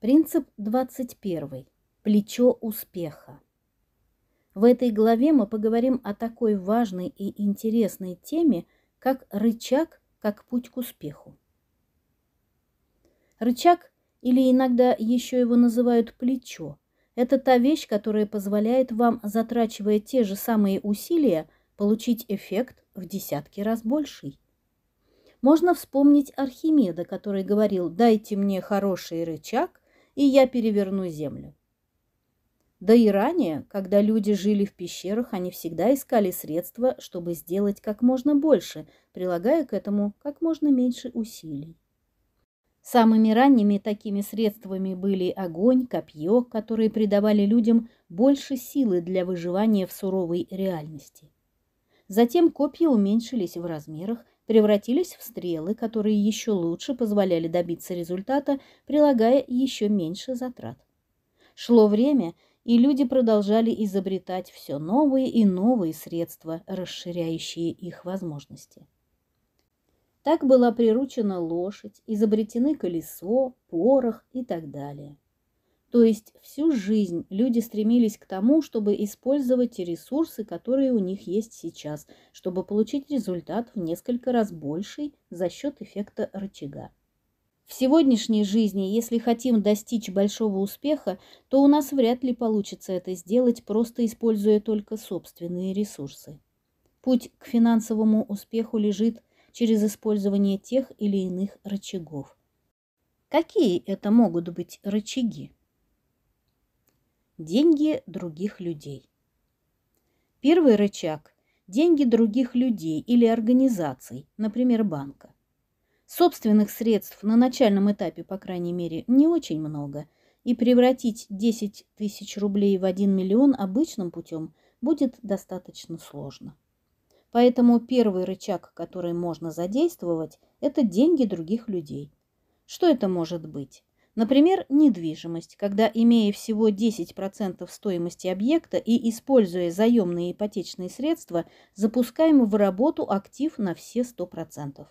Принцип 21. Плечо успеха. В этой главе мы поговорим о такой важной и интересной теме, как рычаг как путь к успеху. Рычаг, или иногда еще его называют плечо, это та вещь, которая позволяет вам, затрачивая те же самые усилия, получить эффект в десятки раз больший. Можно вспомнить Архимеда, который говорил «дайте мне хороший рычаг, и я переверну землю. Да и ранее, когда люди жили в пещерах, они всегда искали средства, чтобы сделать как можно больше, прилагая к этому как можно меньше усилий. Самыми ранними такими средствами были огонь, копье, которые придавали людям больше силы для выживания в суровой реальности. Затем копья уменьшились в размерах превратились в стрелы, которые еще лучше позволяли добиться результата, прилагая еще меньше затрат. Шло время, и люди продолжали изобретать все новые и новые средства, расширяющие их возможности. Так была приручена лошадь, изобретены колесо, порох и так далее. То есть всю жизнь люди стремились к тому, чтобы использовать те ресурсы, которые у них есть сейчас, чтобы получить результат в несколько раз больший за счет эффекта рычага. В сегодняшней жизни, если хотим достичь большого успеха, то у нас вряд ли получится это сделать, просто используя только собственные ресурсы. Путь к финансовому успеху лежит через использование тех или иных рычагов. Какие это могут быть рычаги? Деньги других людей. Первый рычаг – деньги других людей или организаций, например, банка. Собственных средств на начальном этапе, по крайней мере, не очень много, и превратить 10 тысяч рублей в 1 миллион обычным путем будет достаточно сложно. Поэтому первый рычаг, который можно задействовать, это деньги других людей. Что это может быть? Например, недвижимость, когда, имея всего 10% стоимости объекта и используя заемные ипотечные средства, запускаем в работу актив на все 100%.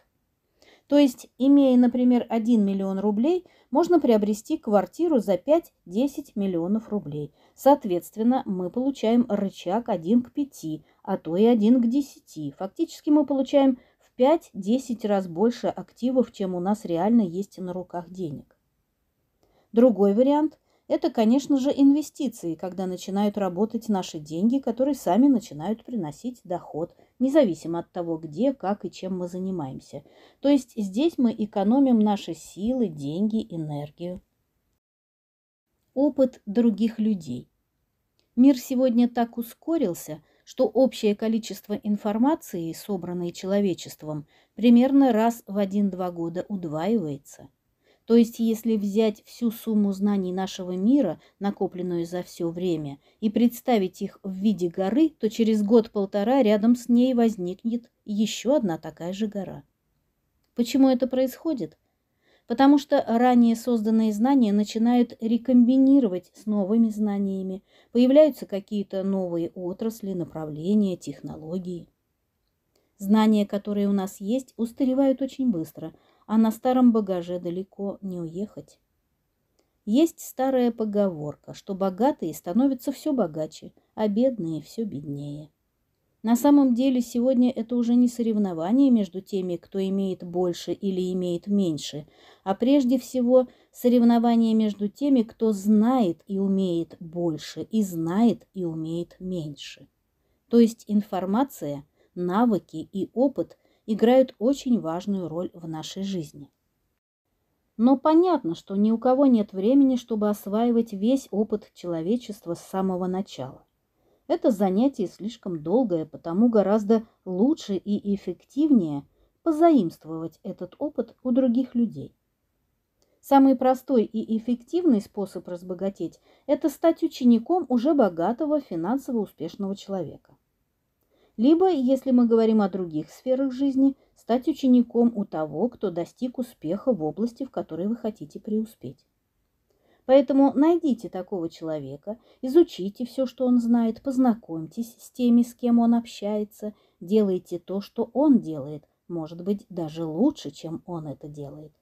То есть, имея, например, 1 миллион рублей, можно приобрести квартиру за 5-10 миллионов рублей. Соответственно, мы получаем рычаг 1 к 5, а то и 1 к 10. Фактически мы получаем в 5-10 раз больше активов, чем у нас реально есть на руках денег. Другой вариант – это, конечно же, инвестиции, когда начинают работать наши деньги, которые сами начинают приносить доход, независимо от того, где, как и чем мы занимаемся. То есть здесь мы экономим наши силы, деньги, энергию. Опыт других людей. Мир сегодня так ускорился – что общее количество информации, собранной человечеством, примерно раз в один-два года удваивается. То есть, если взять всю сумму знаний нашего мира, накопленную за все время, и представить их в виде горы, то через год-полтора рядом с ней возникнет еще одна такая же гора. Почему это происходит? Потому что ранее созданные знания начинают рекомбинировать с новыми знаниями, появляются какие-то новые отрасли, направления, технологии. Знания, которые у нас есть, устаревают очень быстро – а на старом багаже далеко не уехать. Есть старая поговорка, что богатые становятся все богаче, а бедные все беднее. На самом деле сегодня это уже не соревнование между теми, кто имеет больше или имеет меньше, а прежде всего соревнование между теми, кто знает и умеет больше, и знает и умеет меньше. То есть информация, навыки и опыт играют очень важную роль в нашей жизни. Но понятно, что ни у кого нет времени, чтобы осваивать весь опыт человечества с самого начала. Это занятие слишком долгое, потому гораздо лучше и эффективнее позаимствовать этот опыт у других людей. Самый простой и эффективный способ разбогатеть – это стать учеником уже богатого финансово успешного человека либо, если мы говорим о других сферах жизни, стать учеником у того, кто достиг успеха в области, в которой вы хотите преуспеть. Поэтому найдите такого человека, изучите все, что он знает, познакомьтесь с теми, с кем он общается, делайте то, что он делает, может быть, даже лучше, чем он это делает.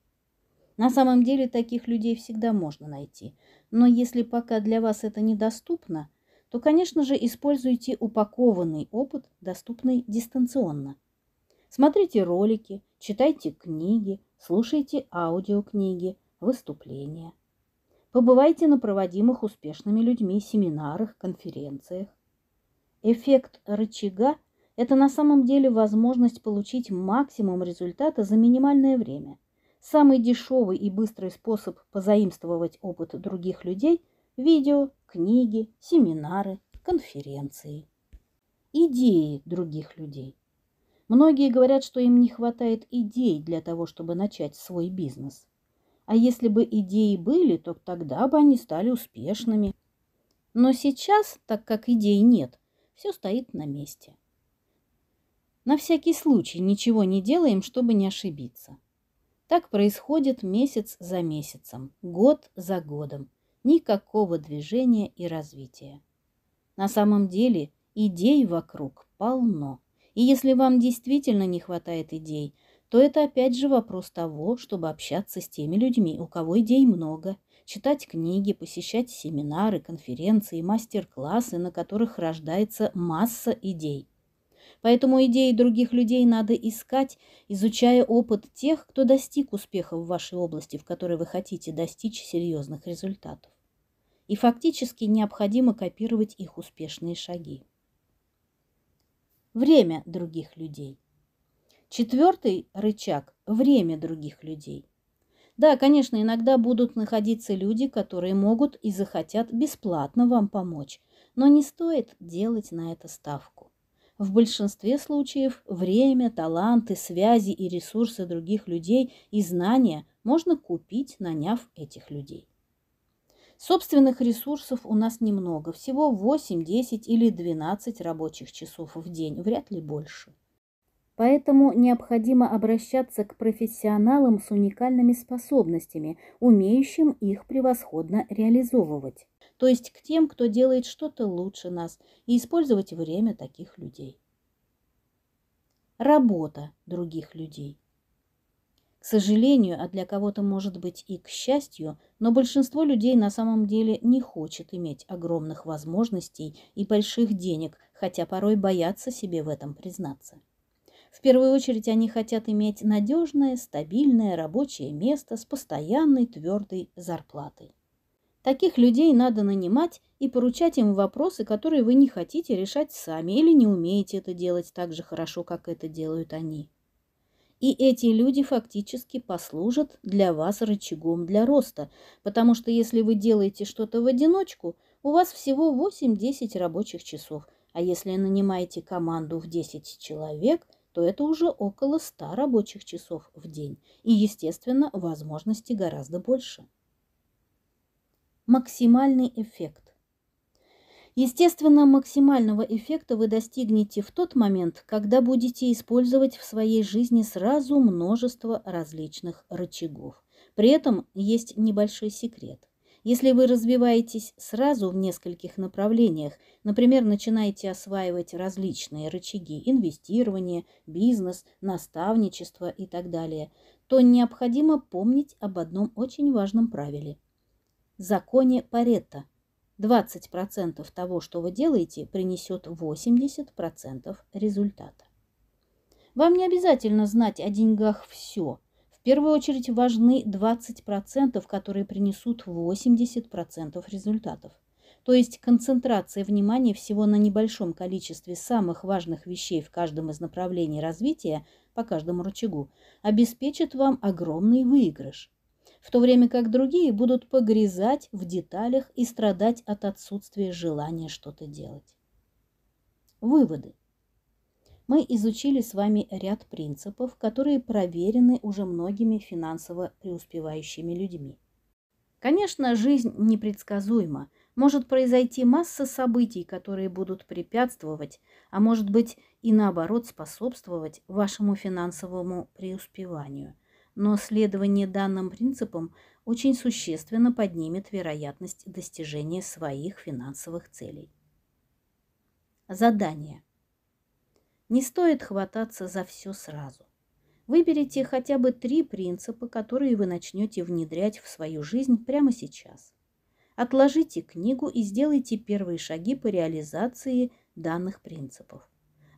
На самом деле таких людей всегда можно найти, но если пока для вас это недоступно, то, конечно же, используйте упакованный опыт, доступный дистанционно. Смотрите ролики, читайте книги, слушайте аудиокниги, выступления. Побывайте на проводимых успешными людьми семинарах, конференциях. Эффект рычага – это на самом деле возможность получить максимум результата за минимальное время. Самый дешевый и быстрый способ позаимствовать опыт других людей – видео, книги, семинары, конференции. Идеи других людей. Многие говорят, что им не хватает идей для того, чтобы начать свой бизнес. А если бы идеи были, то тогда бы они стали успешными. Но сейчас, так как идей нет, все стоит на месте. На всякий случай ничего не делаем, чтобы не ошибиться. Так происходит месяц за месяцем, год за годом, никакого движения и развития. На самом деле идей вокруг полно. И если вам действительно не хватает идей, то это опять же вопрос того, чтобы общаться с теми людьми, у кого идей много, читать книги, посещать семинары, конференции, мастер-классы, на которых рождается масса идей. Поэтому идеи других людей надо искать, изучая опыт тех, кто достиг успеха в вашей области, в которой вы хотите достичь серьезных результатов и фактически необходимо копировать их успешные шаги. Время других людей. Четвертый рычаг – время других людей. Да, конечно, иногда будут находиться люди, которые могут и захотят бесплатно вам помочь, но не стоит делать на это ставку. В большинстве случаев время, таланты, связи и ресурсы других людей и знания можно купить, наняв этих людей. Собственных ресурсов у нас немного, всего 8, 10 или 12 рабочих часов в день, вряд ли больше. Поэтому необходимо обращаться к профессионалам с уникальными способностями, умеющим их превосходно реализовывать. То есть к тем, кто делает что-то лучше нас, и использовать время таких людей. Работа других людей. К сожалению, а для кого-то может быть и к счастью, но большинство людей на самом деле не хочет иметь огромных возможностей и больших денег, хотя порой боятся себе в этом признаться. В первую очередь они хотят иметь надежное, стабильное рабочее место с постоянной твердой зарплатой. Таких людей надо нанимать и поручать им вопросы, которые вы не хотите решать сами или не умеете это делать так же хорошо, как это делают они. И эти люди фактически послужат для вас рычагом для роста, потому что если вы делаете что-то в одиночку, у вас всего 8-10 рабочих часов, а если нанимаете команду в 10 человек, то это уже около 100 рабочих часов в день. И, естественно, возможности гораздо больше. Максимальный эффект. Естественно, максимального эффекта вы достигнете в тот момент, когда будете использовать в своей жизни сразу множество различных рычагов. При этом есть небольшой секрет. Если вы развиваетесь сразу в нескольких направлениях, например, начинаете осваивать различные рычаги инвестирование, бизнес, наставничество и так далее, то необходимо помнить об одном очень важном правиле – законе Паретта – 20% того, что вы делаете, принесет 80% результата. Вам не обязательно знать о деньгах все. В первую очередь важны 20%, которые принесут 80% результатов. То есть концентрация внимания всего на небольшом количестве самых важных вещей в каждом из направлений развития по каждому рычагу обеспечит вам огромный выигрыш – в то время как другие будут погрязать в деталях и страдать от отсутствия желания что-то делать. Выводы. Мы изучили с вами ряд принципов, которые проверены уже многими финансово преуспевающими людьми. Конечно, жизнь непредсказуема. Может произойти масса событий, которые будут препятствовать, а может быть и наоборот способствовать вашему финансовому преуспеванию – но следование данным принципам очень существенно поднимет вероятность достижения своих финансовых целей. Задание. Не стоит хвататься за все сразу. Выберите хотя бы три принципа, которые вы начнете внедрять в свою жизнь прямо сейчас. Отложите книгу и сделайте первые шаги по реализации данных принципов.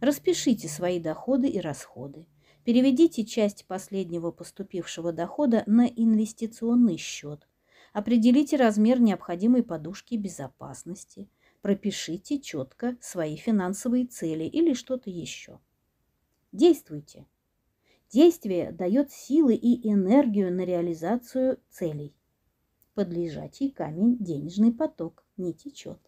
Распишите свои доходы и расходы. Переведите часть последнего поступившего дохода на инвестиционный счет. Определите размер необходимой подушки безопасности. Пропишите четко свои финансовые цели или что-то еще. Действуйте. Действие дает силы и энергию на реализацию целей. Под лежачий камень денежный поток не течет.